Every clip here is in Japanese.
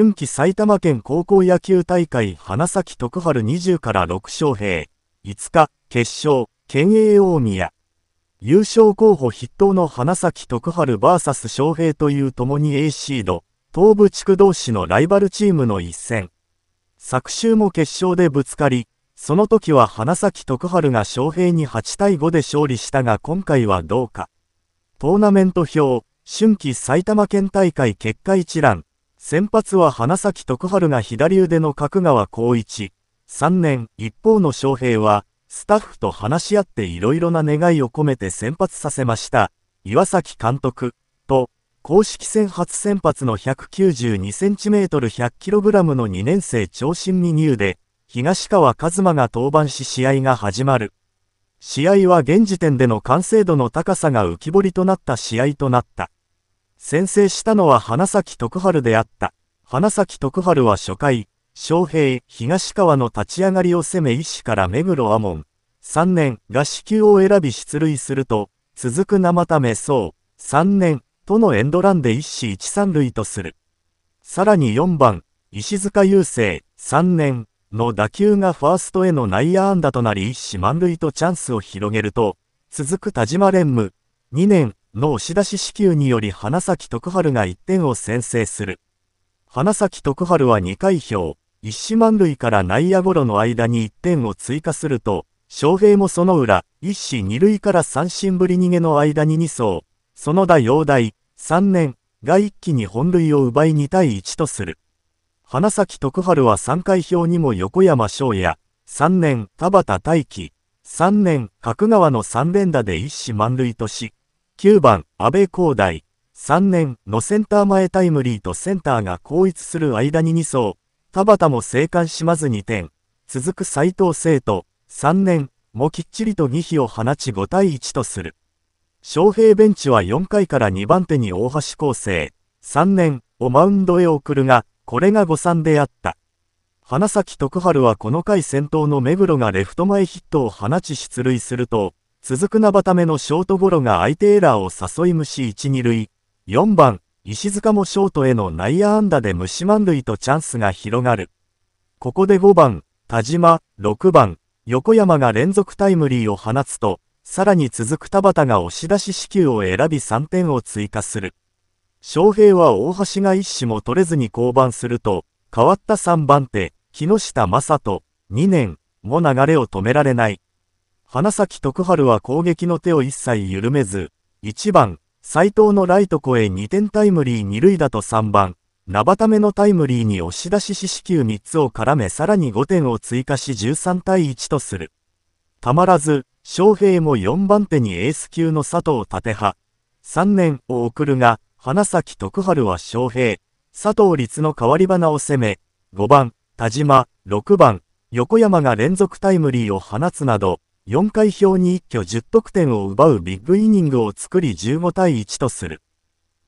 春季埼玉県高校野球大会花咲徳春20から6勝兵5日決勝県営大宮優勝候補筆頭の花咲徳春 VS 翔平という共に A シード東部地区同士のライバルチームの一戦昨週も決勝でぶつかりその時は花咲徳春が翔平に8対5で勝利したが今回はどうかトーナメント表春季埼玉県大会結果一覧先発は花咲徳春が左腕の角川光一。3年、一方の翔平は、スタッフと話し合っていろいろな願いを込めて先発させました。岩崎監督、と、公式戦初先発の 192cm100kg の2年生長身に入で、東川和馬が登板し試合が始まる。試合は現時点での完成度の高さが浮き彫りとなった試合となった。先制したのは花咲徳春であった。花咲徳春は初回、昌平、東川の立ち上がりを攻め石から目黒アモン。3年が死球を選び出塁すると、続く生ためそう、3年、とのエンドランで一死一三塁とする。さらに4番、石塚雄星、3年、の打球がファーストへの内野安打となり一死満塁とチャンスを広げると、続く田島蓮夢、2年、の押し出し支給により花咲徳春が1点を先制する。花咲徳春は2回表、一四万塁から内野ゴロの間に1点を追加すると、翔平もその裏、一死二塁から三振ぶり逃げの間に2走、その打陽大、3年、が一気に本塁を奪い2対1とする。花咲徳春は3回表にも横山翔也、3年、田畑大輝、3年、角川の3連打で一四万塁とし、9番、安倍光大。3年のセンター前タイムリーとセンターが後逸する間に2走、田畑も生還しまず2点。続く斎藤聖と3年もきっちりと2比を放ち5対1とする。翔平ベンチは4回から2番手に大橋光成、3年をマウンドへ送るが、これが誤算であった。花咲徳春はこの回先頭の目黒がレフト前ヒットを放ち出塁すると、続く生ためのショートゴロが相手エラーを誘い虫1、2塁。4番、石塚もショートへの内野安打で虫満塁とチャンスが広がる。ここで5番、田島、6番、横山が連続タイムリーを放つと、さらに続く田畑が押し出し支給を選び3点を追加する。翔平は大橋が一種も取れずに降板すると、変わった3番手、木下正人、2年も流れを止められない。花咲徳春は攻撃の手を一切緩めず、1番、斎藤のライトえ2点タイムリー2塁打と3番、生ためのタイムリーに押し出し四死球3つを絡めさらに5点を追加し13対1とする。たまらず、翔平も4番手にエース級の佐藤立派、3年を送るが、花咲徳春は翔平、佐藤律の代わり花を攻め、5番、田島、6番、横山が連続タイムリーを放つなど、4回表に一挙10得点を奪うビッグイニングを作り15対1とする。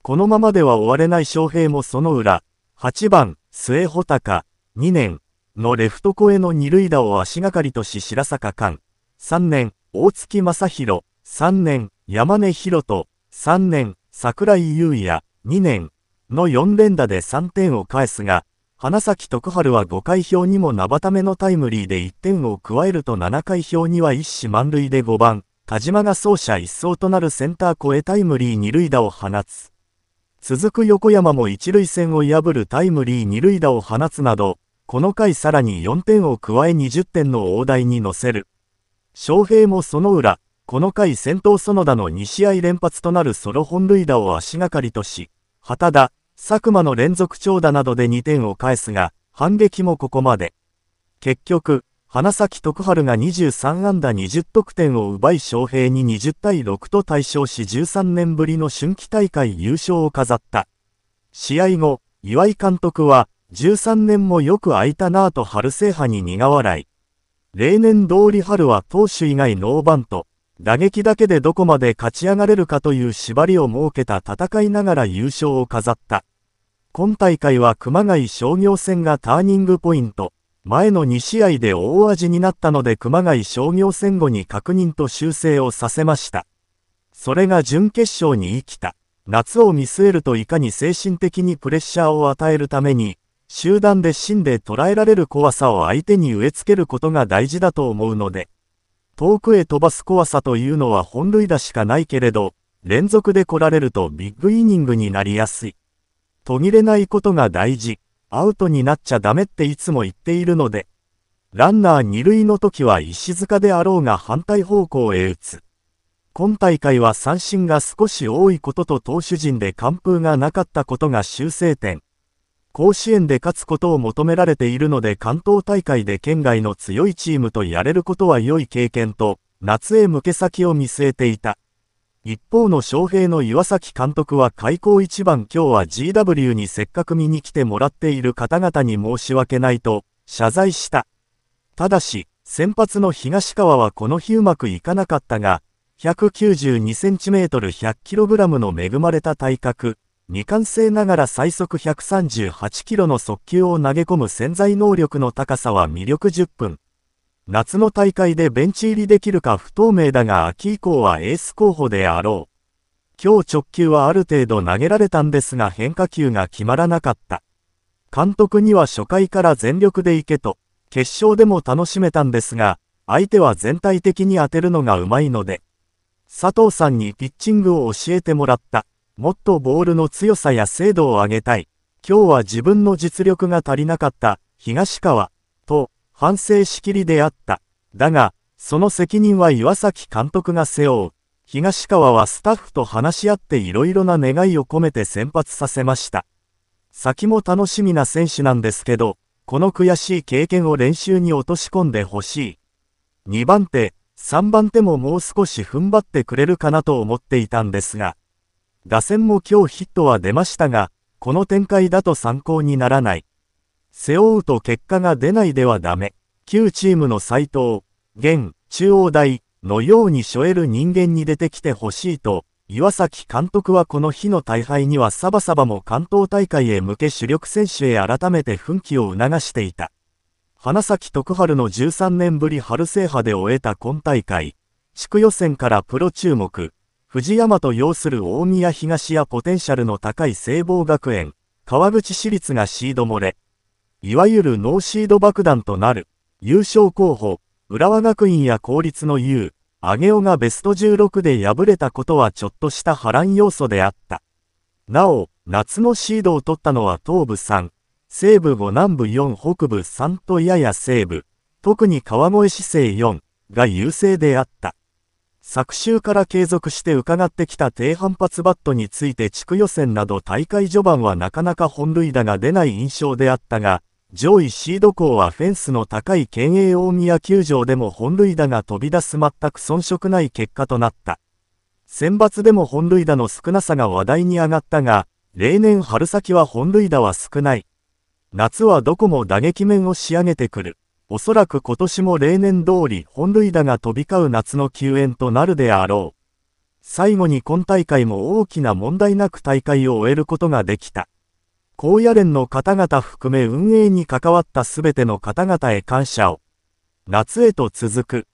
このままでは終われない翔平もその裏、8番、末穂高、2年、のレフト越えの二塁打を足がかりとし白坂寛、3年、大月正宏、3年、山根博人、3年、桜井優也、2年、の4連打で3点を返すが、花咲徳春は5回表にも生ためのタイムリーで1点を加えると7回表には一死満塁で5番、田島が走者一掃となるセンター越えタイムリー二塁打を放つ。続く横山も一塁線を破るタイムリー二塁打を放つなど、この回さらに4点を加え20点の大台に乗せる。翔平もその裏、この回先頭園田の2試合連発となるソロ本塁打を足がかりとし、畑田、佐久間の連続長打などで2点を返すが、反撃もここまで。結局、花咲徳春が23安打20得点を奪い翔平に20対6と対勝し13年ぶりの春季大会優勝を飾った。試合後、岩井監督は、13年もよく空いたなぁと春制覇に苦笑い。例年通り春は投手以外ノーバント、打撃だけでどこまで勝ち上がれるかという縛りを設けた戦いながら優勝を飾った。今大会は熊谷商業戦がターニングポイント。前の2試合で大味になったので熊谷商業戦後に確認と修正をさせました。それが準決勝に生きた。夏を見据えるといかに精神的にプレッシャーを与えるために、集団で芯で捉えられる怖さを相手に植え付けることが大事だと思うので、遠くへ飛ばす怖さというのは本塁打しかないけれど、連続で来られるとビッグイニングになりやすい。途切れないことが大事。アウトになっちゃダメっていつも言っているので、ランナー二塁の時は石塚であろうが反対方向へ打つ。今大会は三振が少し多いことと投手陣で完封がなかったことが修正点。甲子園で勝つことを求められているので関東大会で県外の強いチームとやれることは良い経験と、夏へ向け先を見据えていた。一方の翔平の岩崎監督は開口一番今日は GW にせっかく見に来てもらっている方々に申し訳ないと謝罪した。ただし、先発の東川はこの日うまくいかなかったが、192cm100kg の恵まれた体格、未完成ながら最速138キロの速球を投げ込む潜在能力の高さは魅力10分。夏の大会でベンチ入りできるか不透明だが秋以降はエース候補であろう。今日直球はある程度投げられたんですが変化球が決まらなかった。監督には初回から全力でいけと、決勝でも楽しめたんですが、相手は全体的に当てるのがうまいので、佐藤さんにピッチングを教えてもらった。もっとボールの強さや精度を上げたい。今日は自分の実力が足りなかった、東川、と、反省しきりであった。だが、その責任は岩崎監督が背負う。東川はスタッフと話し合っていろいろな願いを込めて先発させました。先も楽しみな選手なんですけど、この悔しい経験を練習に落とし込んでほしい。2番手、3番手ももう少し踏ん張ってくれるかなと思っていたんですが、打線も今日ヒットは出ましたが、この展開だと参考にならない。背負うと結果が出ないではダメ。旧チームの斎藤、現、中央大のように背負える人間に出てきてほしいと、岩崎監督はこの日の大敗にはサバサバも関東大会へ向け主力選手へ改めて奮起を促していた。花咲徳春の13年ぶり春制覇で終えた今大会、地区予選からプロ注目、藤山と擁する大宮東やポテンシャルの高い聖望学園、川口市立がシード漏れ、いわゆるノーシード爆弾となる、優勝候補、浦和学院や公立の優、上尾がベスト16で敗れたことはちょっとした波乱要素であった。なお、夏のシードを取ったのは東部3、西部5南部4北部3とやや西部、特に川越市勢4が優勢であった。昨週から継続して伺ってきた低反発バットについて地区予選など大会序盤はなかなか本塁打が出ない印象であったが、上位シード校はフェンスの高い県営大宮球場でも本塁打が飛び出す全く遜色ない結果となった。選抜でも本塁打の少なさが話題に上がったが、例年春先は本塁打は少ない。夏はどこも打撃面を仕上げてくる。おそらく今年も例年通り本塁打が飛び交う夏の救援となるであろう。最後に今大会も大きな問題なく大会を終えることができた。高野連の方々含め運営に関わったすべての方々へ感謝を。夏へと続く。